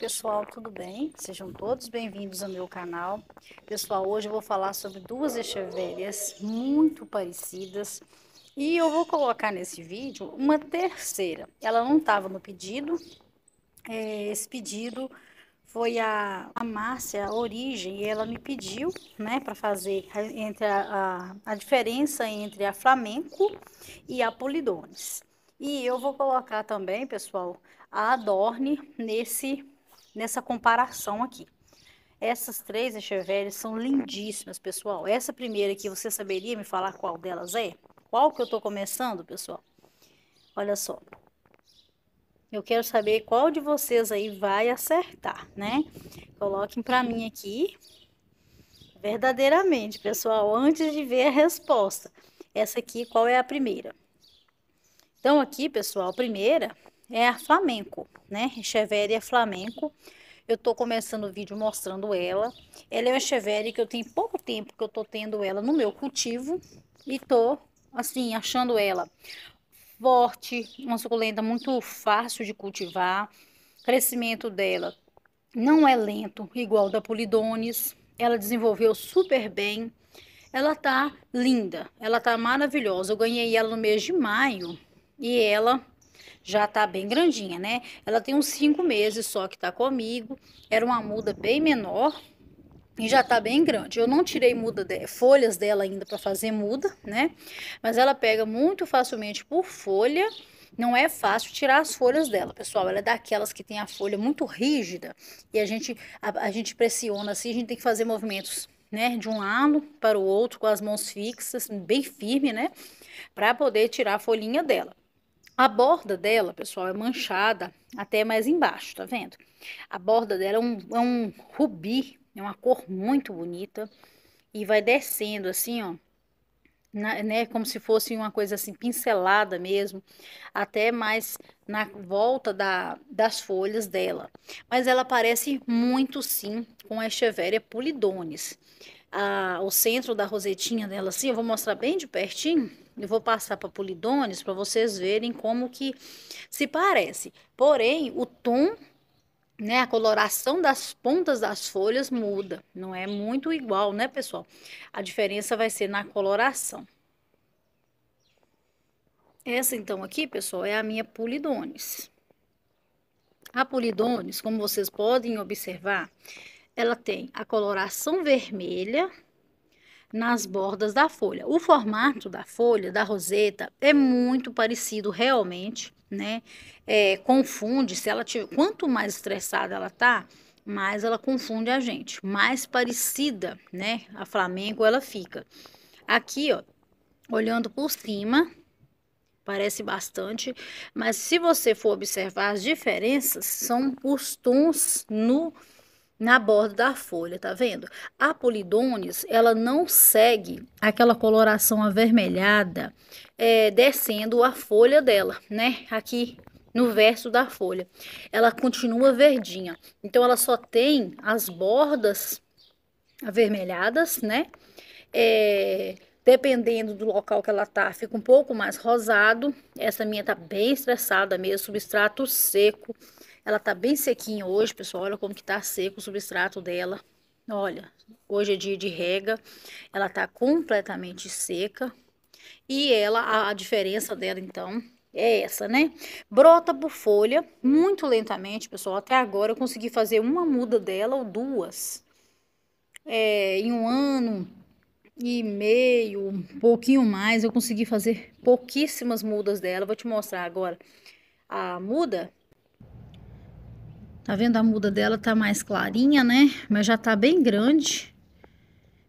pessoal, tudo bem? Sejam todos bem-vindos ao meu canal. Pessoal, hoje eu vou falar sobre duas echeverias muito parecidas e eu vou colocar nesse vídeo uma terceira. Ela não estava no pedido, é, esse pedido foi a, a Márcia, a origem, e ela me pediu, né, para fazer a, entre a, a, a, diferença entre a flamenco e a polidones. E eu vou colocar também, pessoal, a Adorne nesse nessa comparação aqui. Essas três Echeveres são lindíssimas, pessoal. Essa primeira aqui, você saberia me falar qual delas é? Qual que eu tô começando, pessoal? Olha só. Eu quero saber qual de vocês aí vai acertar, né? Coloquem para mim aqui. Verdadeiramente, pessoal, antes de ver a resposta. Essa aqui, qual é a primeira? Então, aqui, pessoal, a primeira é a flamenco, né? Echeveria é flamenco. Eu tô começando o vídeo mostrando ela. Ela é uma echeveria que eu tenho pouco tempo que eu tô tendo ela no meu cultivo e tô assim achando ela forte, uma suculenta muito fácil de cultivar. O crescimento dela não é lento igual da Polidones. Ela desenvolveu super bem. Ela tá linda, ela tá maravilhosa. Eu ganhei ela no mês de maio e ela já tá bem grandinha, né? Ela tem uns cinco meses só que tá comigo. Era uma muda bem menor e já tá bem grande. Eu não tirei muda de, folhas dela ainda para fazer muda, né? Mas ela pega muito facilmente por folha. Não é fácil tirar as folhas dela, pessoal. Ela é daquelas que tem a folha muito rígida e a gente a, a gente pressiona assim, a gente tem que fazer movimentos né, de um lado para o outro com as mãos fixas, bem firme, né, para poder tirar a folhinha dela. A borda dela, pessoal, é manchada até mais embaixo, tá vendo? A borda dela é um, é um rubi, é uma cor muito bonita e vai descendo assim, ó. Na, né, como se fosse uma coisa assim pincelada mesmo, até mais na volta da, das folhas dela. Mas ela parece muito sim com a Echeveria pulidones. Ah, o centro da rosetinha dela, assim, eu vou mostrar bem de pertinho eu vou passar para Polidones para vocês verem como que se parece. Porém, o tom, né, a coloração das pontas das folhas muda. Não é muito igual, né, pessoal? A diferença vai ser na coloração. Essa, então, aqui, pessoal, é a minha Polidones. A Polidones, como vocês podem observar, ela tem a coloração vermelha, nas bordas da folha. O formato da folha, da roseta, é muito parecido realmente, né? É, confunde, se ela tiver, quanto mais estressada ela tá, mais ela confunde a gente, mais parecida, né? A Flamengo ela fica. Aqui, ó, olhando por cima, parece bastante, mas se você for observar as diferenças, são os tons no na borda da folha, tá vendo? A polidones, ela não segue aquela coloração avermelhada é, descendo a folha dela, né? Aqui no verso da folha. Ela continua verdinha. Então, ela só tem as bordas avermelhadas, né? É, dependendo do local que ela tá, fica um pouco mais rosado. Essa minha tá bem estressada mesmo, substrato seco. Ela tá bem sequinha hoje, pessoal. Olha como que tá seco o substrato dela. Olha, hoje é dia de rega. Ela tá completamente seca. E ela, a diferença dela, então, é essa, né? Brota por folha, muito lentamente, pessoal. Até agora eu consegui fazer uma muda dela ou duas. É, em um ano e meio, um pouquinho mais, eu consegui fazer pouquíssimas mudas dela. Vou te mostrar agora a muda Tá vendo? A muda dela tá mais clarinha, né? Mas já tá bem grande.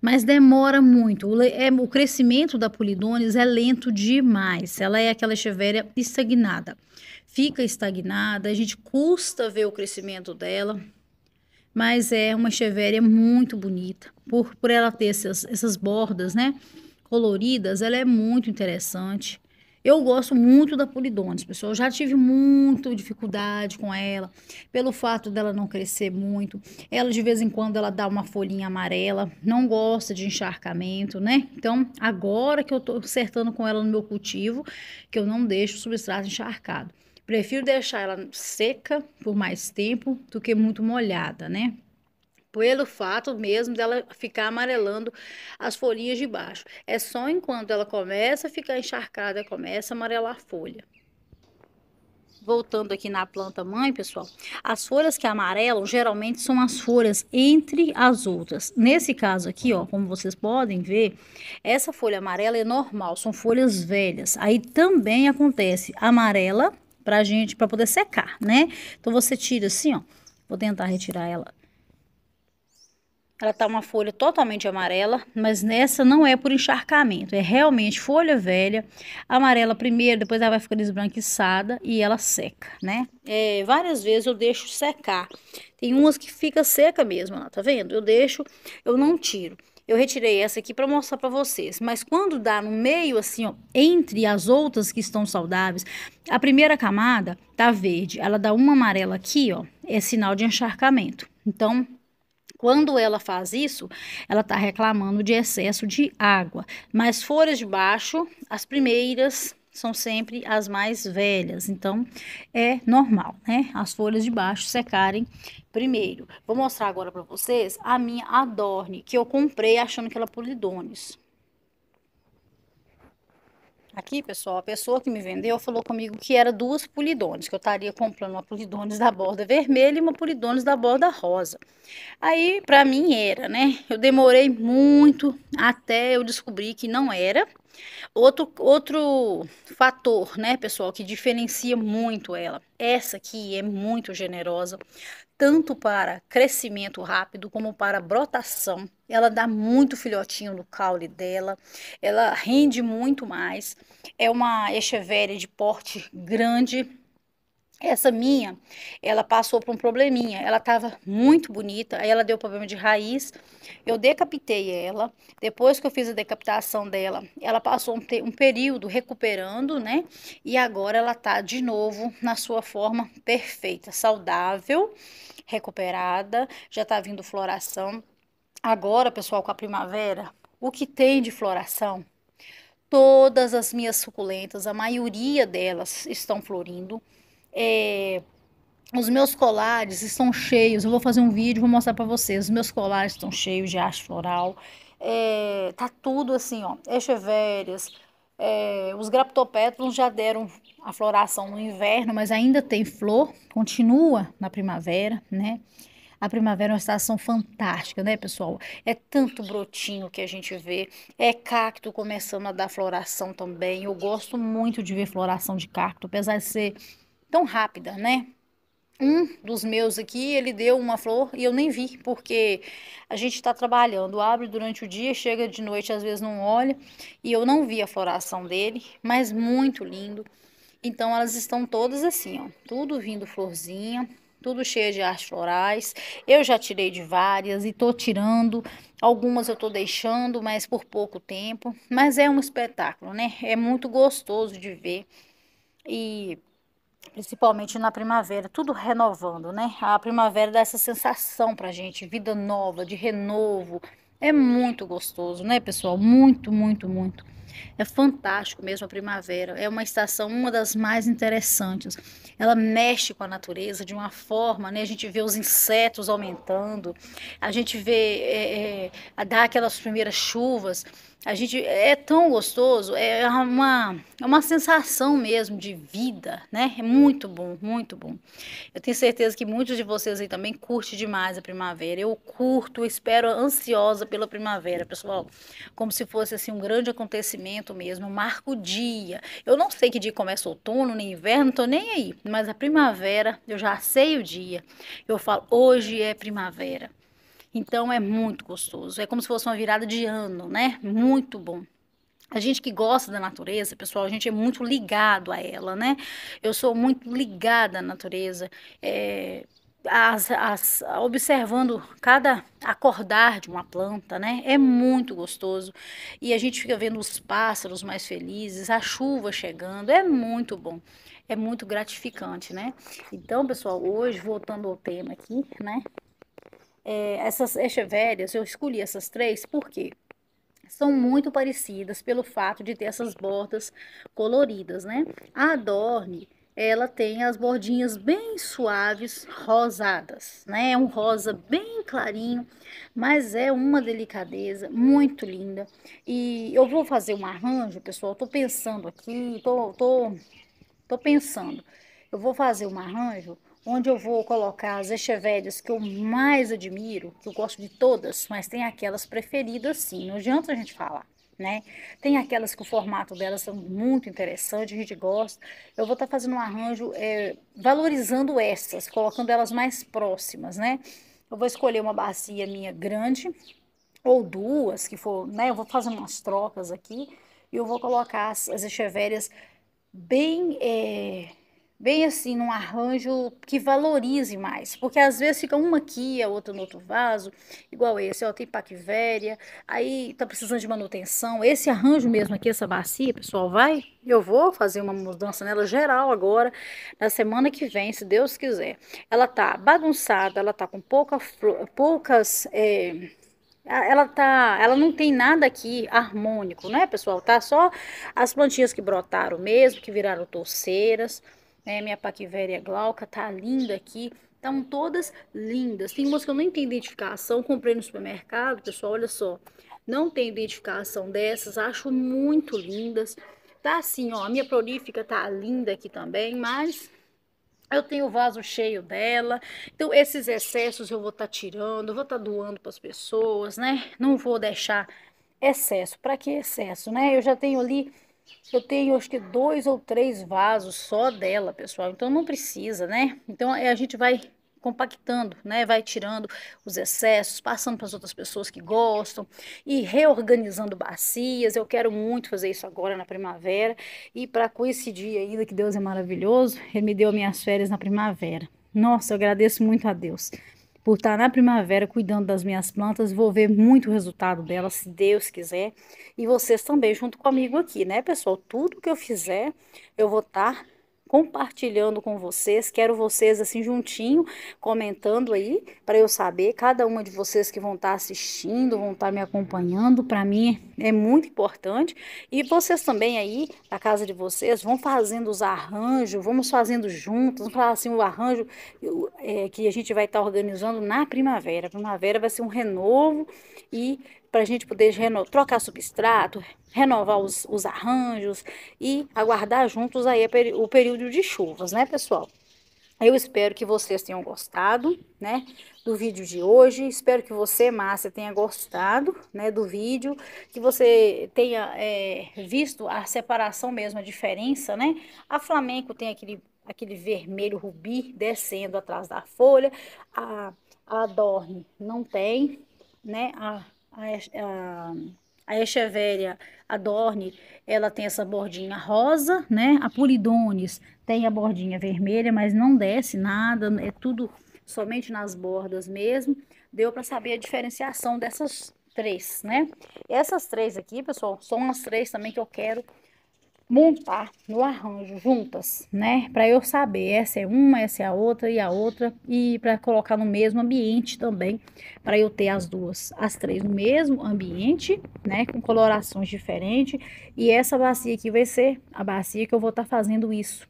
Mas demora muito. O, é, o crescimento da Polidones é lento demais. Ela é aquela chevéria estagnada. Fica estagnada, a gente custa ver o crescimento dela. Mas é uma chevéria muito bonita. Por, por ela ter essas, essas bordas, né? Coloridas, ela é muito interessante. Eu gosto muito da Polidones, pessoal. Eu já tive muita dificuldade com ela, pelo fato dela não crescer muito. Ela, de vez em quando, ela dá uma folhinha amarela, não gosta de encharcamento, né? Então, agora que eu tô acertando com ela no meu cultivo, que eu não deixo o substrato encharcado. Prefiro deixar ela seca por mais tempo do que muito molhada, né? pelo fato mesmo dela ficar amarelando as folhinhas de baixo. É só enquanto ela começa a ficar encharcada, começa a amarelar a folha. Voltando aqui na planta mãe, pessoal, as folhas que amarelam geralmente são as folhas entre as outras. Nesse caso aqui, ó, como vocês podem ver, essa folha amarela é normal, são folhas velhas. Aí também acontece amarela pra gente, para poder secar, né? Então você tira assim, ó, vou tentar retirar ela ela tá uma folha totalmente amarela, mas nessa não é por encharcamento, é realmente folha velha, amarela primeiro, depois ela vai ficando esbranquiçada e ela seca, né? É, várias vezes eu deixo secar. Tem umas que fica seca mesmo, ó, tá vendo? Eu deixo, eu não tiro. Eu retirei essa aqui para mostrar para vocês, mas quando dá no meio assim, ó, entre as outras que estão saudáveis, a primeira camada tá verde, ela dá uma amarela aqui, ó, é sinal de encharcamento. Então, quando ela faz isso, ela está reclamando de excesso de água. Mas folhas de baixo, as primeiras são sempre as mais velhas, então é normal, né? As folhas de baixo secarem primeiro. Vou mostrar agora para vocês a minha Adorne, que eu comprei achando que ela é polidones. Aqui, pessoal, a pessoa que me vendeu falou comigo que era duas polidones, que eu estaria comprando uma polidones da borda vermelha e uma polidones da borda rosa. Aí, para mim era, né? Eu demorei muito até eu descobrir que não era. Outro, outro fator, né, pessoal, que diferencia muito ela. Essa aqui é muito generosa, tanto para crescimento rápido como para brotação ela dá muito filhotinho no caule dela, ela rende muito mais. É uma echeveria de porte grande. Essa minha, ela passou por um probleminha. Ela estava muito bonita, aí ela deu problema de raiz. Eu decapitei ela. Depois que eu fiz a decapitação dela, ela passou um, um período recuperando, né? E agora ela tá de novo na sua forma perfeita, saudável, recuperada, já tá vindo floração. Agora, pessoal, com a primavera, o que tem de floração? Todas as minhas suculentas, a maioria delas estão florindo. É, os meus colares estão cheios. Eu vou fazer um vídeo, vou mostrar para vocês. Os meus colares estão cheios de haste floral. É, tá tudo assim, ó. echeverias é, os graptopétalos já deram a floração no inverno, mas ainda tem flor, continua na primavera, né? A primavera é uma estação fantástica, né, pessoal? É tanto brotinho que a gente vê, é cacto começando a dar floração também. Eu gosto muito de ver floração de cacto, apesar de ser tão rápida, né? um dos meus aqui, ele deu uma flor e eu nem vi, porque a gente está trabalhando, abre durante o dia, chega de noite, às vezes não olha, e eu não vi a floração dele, mas muito lindo. Então elas estão todas assim, ó, tudo vindo florzinha, tudo cheio de artes florais. Eu já tirei de várias e estou tirando. Algumas eu estou deixando, mas por pouco tempo. Mas é um espetáculo, né? É muito gostoso de ver. E principalmente na primavera, tudo renovando, né? A primavera dá essa sensação para gente, vida nova, de renovo. É muito gostoso, né, pessoal? Muito, muito, muito. É fantástico mesmo a primavera. É uma estação, uma das mais interessantes. Ela mexe com a natureza de uma forma, né? A gente vê os insetos aumentando, a gente vê é, é, dar aquelas primeiras chuvas. A gente é tão gostoso, é, é uma, é uma sensação mesmo de vida, né? É muito bom, muito bom. Eu tenho certeza que muitos de vocês aí também curte demais a primavera. Eu curto, espero ansiosa pela primavera, pessoal. Como se fosse assim um grande acontecimento mesmo, marco o dia. Eu não sei que dia começa outono, nem inverno, tô nem aí, mas a primavera, eu já sei o dia. Eu falo, hoje é primavera. Então é muito gostoso. É como se fosse uma virada de ano, né? Muito bom. A gente que gosta da natureza, pessoal, a gente é muito ligado a ela, né? Eu sou muito ligada à natureza. É, as, as, observando cada acordar de uma planta, né? É muito gostoso. E a gente fica vendo os pássaros mais felizes, a chuva chegando, é muito bom. É muito gratificante, né? Então, pessoal, hoje, voltando ao tema aqui, né? é, essas echevelhas, eu escolhi essas três porque são muito parecidas pelo fato de ter essas bordas coloridas, né? A Adorne, ela tem as bordinhas bem suaves, rosadas, né? É um rosa bem clarinho, mas é uma delicadeza muito linda. E eu vou fazer um arranjo, pessoal, tô pensando aqui, tô, tô, tô pensando. Eu vou fazer um arranjo onde eu vou colocar as echevelhas que eu mais admiro, que eu gosto de todas, mas tem aquelas preferidas sim, não adianta a gente falar. Né? Tem aquelas que o formato delas são muito interessante, a gente gosta. Eu vou estar tá fazendo um arranjo é, valorizando essas, colocando elas mais próximas, né? Eu vou escolher uma bacia minha grande, ou duas, que for, né? Eu vou fazer umas trocas aqui e eu vou colocar as, as bem é, bem assim, num arranjo que valorize mais, porque às vezes fica uma aqui, a é outra no outro vaso, igual esse, ó, tem paquivéria, aí tá precisando de manutenção, esse arranjo mesmo aqui, essa bacia, pessoal, vai, eu vou fazer uma mudança nela geral agora, na semana que vem, se Deus quiser. Ela tá bagunçada, ela tá com pouca, poucas... É, ela tá, ela não tem nada aqui harmônico, né, pessoal? Tá só as plantinhas que brotaram mesmo, que viraram torceiras né? Minha paquivéria é glauca tá linda aqui. Estão todas lindas. Tem umas que eu nem tenho identificação, comprei no supermercado, pessoal, olha só. Não tem identificação dessas, acho muito lindas. Tá assim, ó, a minha prolífica tá linda aqui também, mas eu tenho o vaso cheio dela. Então, esses excessos eu vou estar tá tirando, vou estar tá doando para as pessoas, né? Não vou deixar excesso. Para que excesso, né? Eu já tenho ali eu tenho acho que dois ou três vasos só dela, pessoal. Então não precisa, né? Então é, a gente vai compactando, né? Vai tirando os excessos, passando para as outras pessoas que gostam e reorganizando bacias. Eu quero muito fazer isso agora na primavera e para coincidir ainda que Deus é maravilhoso, ele me deu minhas férias na primavera. Nossa, eu agradeço muito a Deus por estar na primavera cuidando das minhas plantas. Vou ver muito resultado delas, se Deus quiser. E vocês também, junto comigo aqui, né, pessoal? Tudo que eu fizer, eu vou estar compartilhando com vocês. Quero vocês assim juntinho comentando aí para eu saber cada uma de vocês que vão estar tá assistindo, vão estar tá me acompanhando. Para mim é muito importante. E vocês também aí da casa de vocês vão fazendo os arranjos, vamos fazendo juntos. Vamos falar assim o arranjo é, que a gente vai estar tá organizando na primavera. primavera vai ser um renovo e para a gente poder trocar substrato, renovar os, os, arranjos e aguardar juntos aí o período de chuvas, né, pessoal? Eu espero que vocês tenham gostado, né, do vídeo de hoje. Espero que você, Márcia, tenha gostado, né, do vídeo, que você tenha é, visto a separação mesmo, a diferença, né? A Flamengo tem aquele, aquele vermelho rubi descendo atrás da folha, a, a Adorne não tem, né? A a, a Echeveria Adorne, ela tem essa bordinha rosa, né? A Polidones tem a bordinha vermelha, mas não desce nada, é tudo somente nas bordas mesmo. Deu para saber a diferenciação dessas três, né? Essas três aqui, pessoal, são as três também que eu quero montar no arranjo juntas, né? Para eu saber, essa é uma, essa é a outra e a outra, e para colocar no mesmo ambiente também, para eu ter as duas, as três no mesmo ambiente, né? Com colorações diferentes. E essa bacia aqui vai ser a bacia que eu vou estar tá fazendo isso.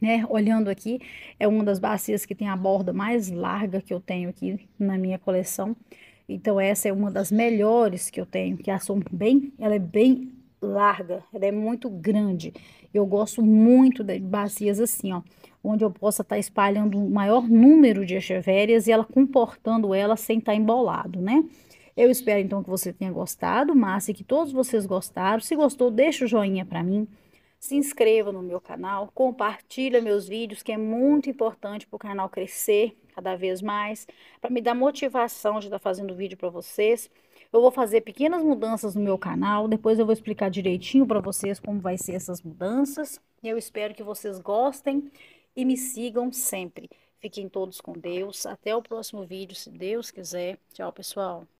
Né? Olhando aqui, é uma das bacias que tem a borda mais larga que eu tenho aqui na minha coleção. Então essa é uma das melhores que eu tenho, que a som bem, ela é bem larga, ela é muito grande. Eu gosto muito de bacias assim, ó, onde eu possa estar tá espalhando o maior número de echevérias e ela comportando ela sem estar tá embolado, né? Eu uhum. espero então que você tenha gostado, e que todos vocês gostaram. Se gostou, deixa o joinha para mim. Se inscreva no meu canal, compartilha meus vídeos, que é muito importante para o canal crescer cada vez mais, para me dar motivação de estar tá fazendo vídeo para vocês. Eu vou fazer pequenas mudanças no meu canal, depois eu vou explicar direitinho para vocês como vai ser essas mudanças. Eu espero que vocês gostem e me sigam sempre. Fiquem todos com Deus. Até o próximo vídeo, se Deus quiser. Tchau, pessoal.